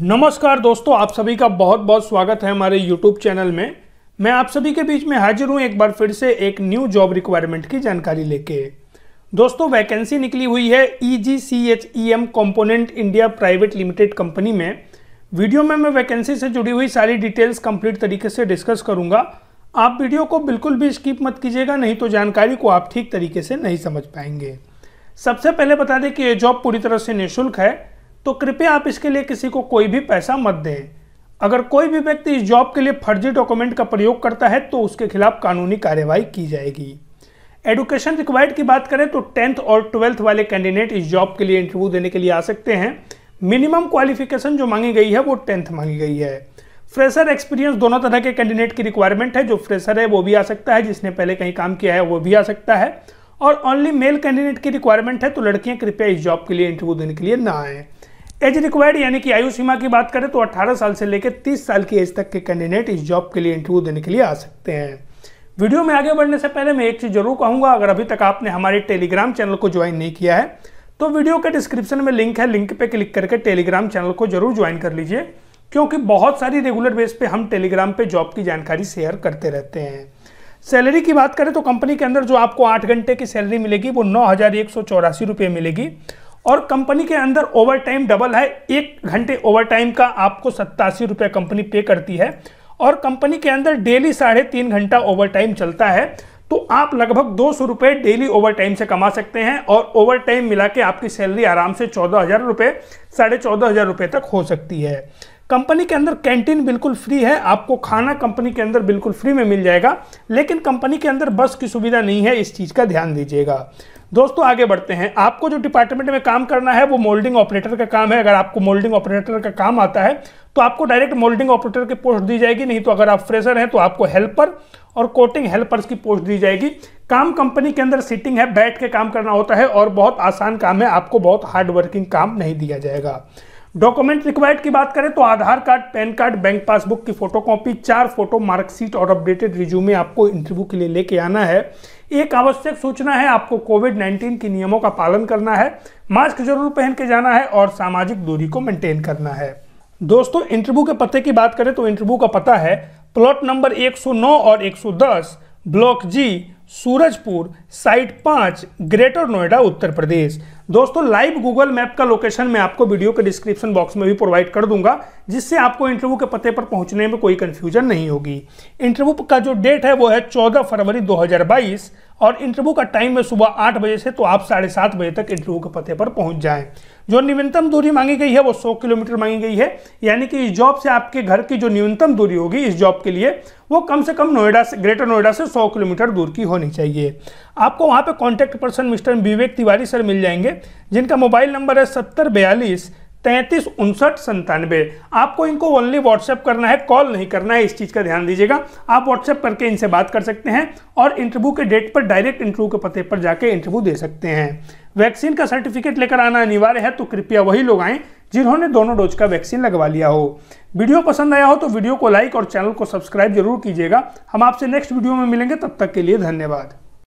नमस्कार दोस्तों आप सभी का बहुत बहुत स्वागत है हमारे YouTube चैनल में मैं आप सभी के बीच में हाजिर हूं एक बार फिर से एक न्यू जॉब रिक्वायरमेंट की जानकारी लेके दोस्तों वैकेंसी निकली हुई है E G C H E M component India private limited company में वीडियो में मैं वैकेंसी से जुड़ी हुई सारी डिटेल्स कंप्लीट तरीके से डिस्कस करूंगा आप वीडियो को बिल्कुल भी स्किप मत कीजिएगा नहीं तो जानकारी को आप ठीक तरीके से नहीं समझ पाएंगे सबसे पहले बता दें कि ये जॉब पूरी तरह से निःशुल्क है तो कृपया आप इसके लिए किसी को कोई भी पैसा मत दें अगर कोई भी व्यक्ति इस जॉब के लिए फर्जी डॉक्यूमेंट का प्रयोग करता है तो उसके खिलाफ कानूनी कार्यवाही की जाएगी एडुकेशन रिक्वायर्ड की बात करें तो टेंथ और ट्वेल्थ वाले कैंडिडेट इस जॉब के लिए इंटरव्यू देने के लिए आ सकते हैं मिनिमम क्वालिफिकेशन जो मांगी गई है वो टेंथ मांगी गई है फ्रेशर एक्सपीरियंस दोनों तरह के कैंडिडेट की रिक्वायरमेंट है जो फ्रेशर है वो भी आ सकता है जिसने पहले कहीं काम किया है वो भी आ सकता है और ओनली मेल कैंडिडेट की रिक्वायरमेंट है तो लड़कियां कृपया इस जॉब के लिए इंटरव्यू देने के लिए ना आएँ एज रिक्वायर्ड यानी कि आयु सीमा की बात करें तो 18 साल से लेकर 30 साल की एज तक के कैंडिडेट इस जॉब के लिए इंटरव्यू देने के लिए आ सकते हैं वीडियो में आगे बढ़ने से पहले मैं एक चीज़ जरूर कहूंगा अगर अभी तक आपने हमारे टेलीग्राम चैनल को ज्वाइन नहीं किया है तो वीडियो के डिस्क्रिप्शन में लिंक है लिंक पर क्लिक करके टेलीग्राम चैनल को जरूर ज्वाइन कर लीजिए क्योंकि बहुत सारी रेगुलर बेस पे हम टेलीग्राम पे जॉब की जानकारी शेयर करते रहते हैं सैलरी की बात करें तो कंपनी के अंदर जो आपको आठ घंटे की सैलरी मिलेगी वो नौ मिलेगी और कंपनी के अंदर ओवर टाइम डबल है एक घंटे ओवर टाइम का आपको सत्तासी रुपये कंपनी पे करती है और कंपनी के अंदर डेली साढ़े तीन घंटा ओवर टाइम चलता है तो आप लगभग दो सौ रुपये डेली ओवर टाइम से कमा सकते हैं और ओवर टाइम मिला के आपकी सैलरी आराम से चौदह हज़ार रुपये साढ़े चौदह हज़ार रुपये तक हो सकती है कंपनी के अंदर कैंटीन बिल्कुल फ्री है आपको खाना कंपनी के अंदर बिल्कुल फ्री में मिल जाएगा लेकिन कंपनी के अंदर बस की सुविधा नहीं है इस चीज़ का ध्यान दीजिएगा दोस्तों आगे बढ़ते हैं आपको जो डिपार्टमेंट में काम करना है वो मोल्डिंग ऑपरेटर का काम है अगर आपको मोल्डिंग ऑपरेटर का काम आता है तो आपको डायरेक्ट मोल्डिंग ऑपरेटर की पोस्ट दी जाएगी नहीं तो अगर आप फ्रेशर हैं तो आपको हेल्पर और कोटिंग हेल्पर्स की पोस्ट दी जाएगी काम कंपनी के अंदर सिटिंग है बैठ के काम करना होता है और बहुत आसान काम है आपको बहुत हार्ड वर्किंग काम नहीं दिया जाएगा डॉक्यूमेंट रिक्वायर्ड की बात करें तो Aadhaar card pan card bank passbook की फोटोकॉपी चार फोटो मार्कशीट और अपडेटेड रिज्यूमे आपको इंटरव्यू के लिए लेके आना है एक आवश्यक सूचना है आपको कोविड 19 के नियमों का पालन करना है मास्क जरूर पहन के जाना है और सामाजिक दूरी को मेंटेन करना है दोस्तों इंटरव्यू के पते की बात करें तो इंटरव्यू का पता है प्लॉट नंबर 109 और 110 ब्लॉक जी सूरजपुर साइट पाँच ग्रेटर नोएडा उत्तर प्रदेश दोस्तों लाइव गूगल मैप का लोकेशन मैं आपको वीडियो के डिस्क्रिप्शन बॉक्स में भी प्रोवाइड कर दूंगा जिससे आपको इंटरव्यू के पते पर पहुंचने में कोई कन्फ्यूजन नहीं होगी इंटरव्यू का जो डेट है वो है 14 फरवरी 2022 और इंटरव्यू का टाइम है सुबह आठ बजे से तो आप साढ़े सात बजे तक इंटरव्यू के पते पर पहुंच जाएं जो न्यूनतम दूरी मांगी गई है वो सौ किलोमीटर मांगी गई है यानी कि इस जॉब से आपके घर की जो न्यूनतम दूरी होगी इस जॉब के लिए वो कम से कम नोएडा से ग्रेटर नोएडा से सौ किलोमीटर दूर की होनी चाहिए आपको वहाँ पर contact person mister Vivek Tiwari sir मिल जाएंगे जिनका मोबाइल नंबर है सत्तर बयालीस तैंतीस उनसठ संतानवे आपको इनको ओनली व्हाट्सएप करना है कॉल नहीं करना है इस चीज़ का ध्यान दीजिएगा आप व्हाट्सएप करके इनसे बात कर सकते हैं और इंटरव्यू के डेट पर डायरेक्ट इंटरव्यू के पते पर जाके इंटरव्यू दे सकते हैं वैक्सीन का सर्टिफिकेट लेकर आना अनिवार्य है तो कृपया वही लोग आएँ जिन्होंने दोनों डोज का वैक्सीन लगवा लिया हो वीडियो पसंद आया हो तो वीडियो को लाइक और चैनल को सब्सक्राइब जरूर कीजिएगा हम आपसे नेक्स्ट वीडियो में मिलेंगे तब तक के लिए धन्यवाद